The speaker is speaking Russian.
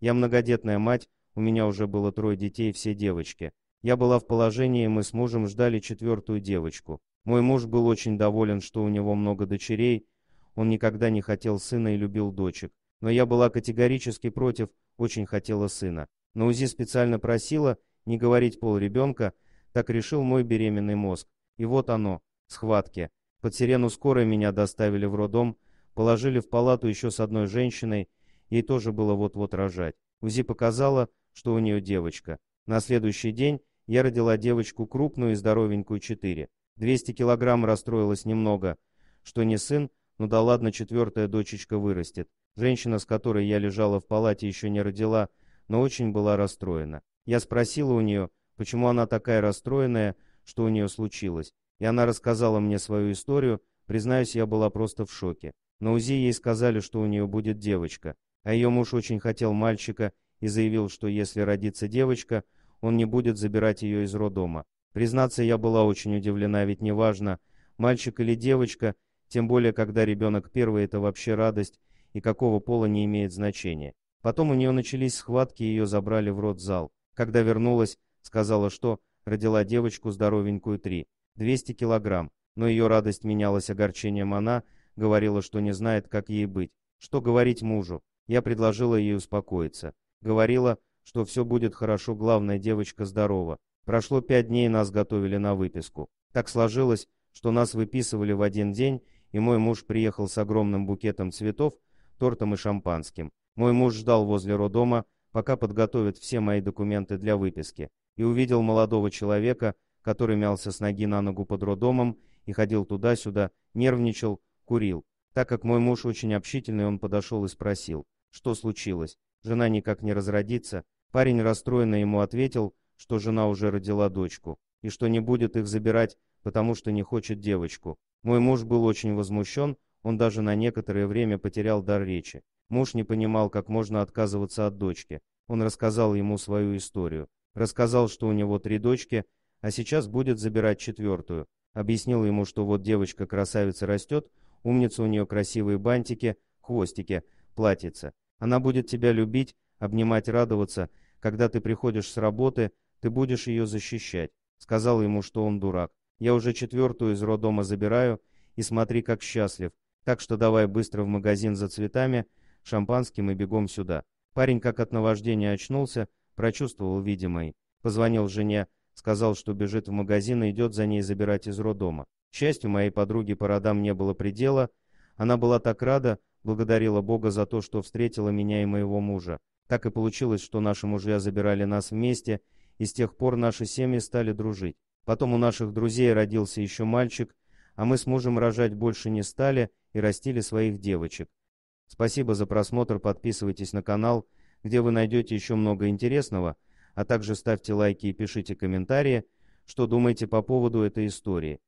Я многодетная мать, у меня уже было трое детей, все девочки. Я была в положении, мы с мужем ждали четвертую девочку. Мой муж был очень доволен, что у него много дочерей. Он никогда не хотел сына и любил дочек. Но я была категорически против, очень хотела сына. На УЗИ специально просила не говорить пол ребенка, так решил мой беременный мозг. И вот оно, схватки. Под сирену скорой меня доставили в роддом, положили в палату еще с одной женщиной, Ей тоже было вот-вот рожать. УЗИ показала, что у нее девочка. На следующий день я родила девочку крупную и здоровенькую 4. 200 килограмм расстроилась немного, что не сын, но да ладно, четвертая дочечка вырастет. Женщина, с которой я лежала в палате, еще не родила, но очень была расстроена. Я спросила у нее, почему она такая расстроенная, что у нее случилось. И она рассказала мне свою историю, признаюсь, я была просто в шоке. На УЗИ ей сказали, что у нее будет девочка а ее муж очень хотел мальчика и заявил, что если родится девочка, он не будет забирать ее из роддома. Признаться, я была очень удивлена, ведь неважно, мальчик или девочка, тем более, когда ребенок первый, это вообще радость, и какого пола не имеет значения. Потом у нее начались схватки, и ее забрали в родзал. Когда вернулась, сказала, что родила девочку здоровенькую три, 200 килограмм, но ее радость менялась огорчением она, говорила, что не знает, как ей быть, что говорить мужу. Я предложила ей успокоиться. Говорила, что все будет хорошо, главное, девочка здорова. Прошло пять дней, нас готовили на выписку. Так сложилось, что нас выписывали в один день, и мой муж приехал с огромным букетом цветов, тортом и шампанским. Мой муж ждал возле роддома, пока подготовят все мои документы для выписки, и увидел молодого человека, который мялся с ноги на ногу под роддомом и ходил туда-сюда, нервничал, курил. Так как мой муж очень общительный, он подошел и спросил, что случилось. Жена никак не разродится. Парень расстроенно ему ответил, что жена уже родила дочку, и что не будет их забирать, потому что не хочет девочку. Мой муж был очень возмущен, он даже на некоторое время потерял дар речи. Муж не понимал, как можно отказываться от дочки. Он рассказал ему свою историю. Рассказал, что у него три дочки, а сейчас будет забирать четвертую. Объяснил ему, что вот девочка-красавица растет, умница у нее красивые бантики, хвостики – платьице. Она будет тебя любить, обнимать, радоваться. Когда ты приходишь с работы, ты будешь ее защищать. Сказал ему, что он дурак. Я уже четвертую из роддома забираю, и смотри, как счастлив. Так что давай быстро в магазин за цветами, шампанским и бегом сюда. Парень как от наваждения очнулся, прочувствовал видимый, Позвонил жене, сказал, что бежит в магазин и идет за ней забирать из роддома. К счастью, моей подруге по родам не было предела. Она была так рада, благодарила Бога за то, что встретила меня и моего мужа. Так и получилось, что наши мужья забирали нас вместе, и с тех пор наши семьи стали дружить. Потом у наших друзей родился еще мальчик, а мы с мужем рожать больше не стали и растили своих девочек. Спасибо за просмотр, подписывайтесь на канал, где вы найдете еще много интересного, а также ставьте лайки и пишите комментарии, что думаете по поводу этой истории.